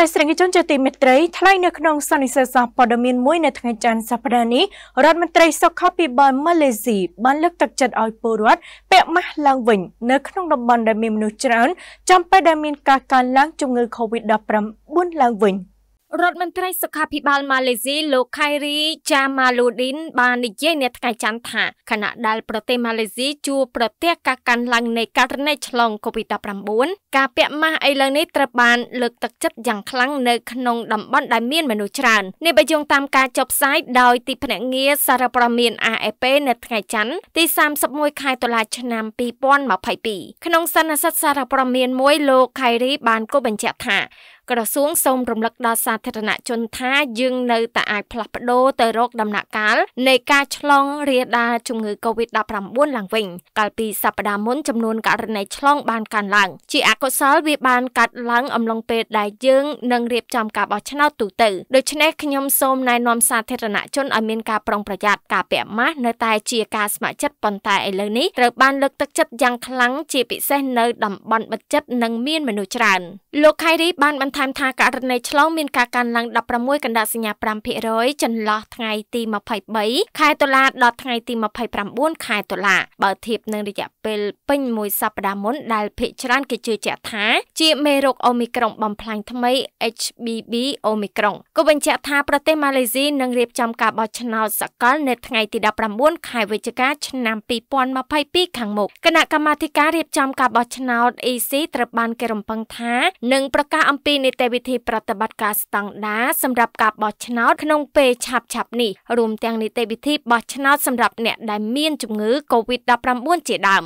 តែស្រីជនជាទីមេត្រីថ្លែងនៅក្នុង សន្និសីទសាព័ត៌មានមួយនៅថ្ងៃច័ន្ទសប្តាហ៍នេះរដ្ឋមន្ត្រីសុខាភិបាលម៉ាឡេស៊ីបានលើកទឹកចិត្តឲ្យពលរដ្ឋពាក់ម៉ាស់ឡើងវិញនៅក្នុងតំបន់ដែលមានមនុស្សច្រើនចំពេលដែលមានការកើនឡើងជំងឺ Covid-19 ឡើងវិញ។រដ្ឋមន្ត្រីសុខាភិបាលម៉ាឡេស៊ីលោកខៃរីចាម៉ាលូឌីនបាននិយាយនៅថ្ងៃច័ន្ទថាខណៈដែលប្រទេសម៉ាឡេស៊ីជួបប្រទះការកើនឡើងនៃករណីឆ្លង COVID-19 ការពាក់ម៉ាស់ឥឡូវនេះត្រូវបាន លើកទឹកចិត្តយ៉ាងខ្លាំងនៅក្នុងតំបន់ដែលមានមនុស្សច្រើននេះបើយោងតាមការចុះផ្សាយដោយទីភ្នាក់ងារសារព័ត៌មាន AFP នៅថ្ងៃច័ន្ទទី31ខែតុលាឆ្នាំ2022ក្នុងសន្និសីទសារព័ត៌មានមួយលោកខៃរីបានគូបញ្ជាក់ថាក្រសួងសូមរំលឹកដល់សាធារណជនថាយើងនៅតែអាចផ្លាស់ប្ដូរទៅរកដំណាក់កាលនៃការឆ្លង រាលដាលជំងឺ Covid-19 ឡើងវិញ កាលពីសប្តាហ៍មុនចំនួនករណីឆ្លងបានកើនឡើងជាអកុសលវាបានកាត់ឡើងអំឡុងពេលដែលយើងនឹងរៀបចំការបោះឆ្នោតទូទៅដូច្នេះខ្ញុំសូមណែនាំសាធារណជនឲ្យមានការប្រុងប្រយ័ត្នការពាក់ម៉ាស់នៅតែ ជាការស្ម័គ្រចិត្តប៉ុន្តែឥឡូវនេះត្រូវបានលើកទឹកចិត្តយ៉ាងខ្លាំងជាពិសេសនៅតំបន់បិទចិត្តនិងមានមនុស្សច្រើនលោកខៃរីបានបន្តថែមថាករណីឆ្លងមានការកើនឡើង16កណ្ដាសញ្ញា5%ចន្លោះថ្ងៃទី23ខែតុលាដល់ថ្ងៃទី29ខែតុលាបើធៀបនឹងរយៈពេលពេញមួយសប្ដាហ៍មុនដែលភាគច្រើនគេជឿជាក់ថា ជាមេរោគអូមីក្រុង បំផ្លាញថ្មី HBB អូមីក្រុងក៏បញ្ជាក់ថាប្រទេសម៉ាឡេស៊ីនឹងរៀបចំការបោះឆ្នោតសកលនៅថ្ងៃទី19ខែវិច្ឆិកាឆ្នាំ2022ខាងមុខគណៈកម្មាធិការរៀបចំការបោះឆ្នោត EC ត្រូវបានគេរំពឹងថានឹងប្រកាសអំពីននីតិវិធីប្រតិបត្តិការស្តង់ដារសម្រាប់ការបោះឆ្នោតក្នុងពេលឆាប់ៗនេះរួមទាំងនីតិវិធីបោះឆ្នោតសម្រាប់អ្នកដែលមានជំងឺ Covid-19 ជាដើម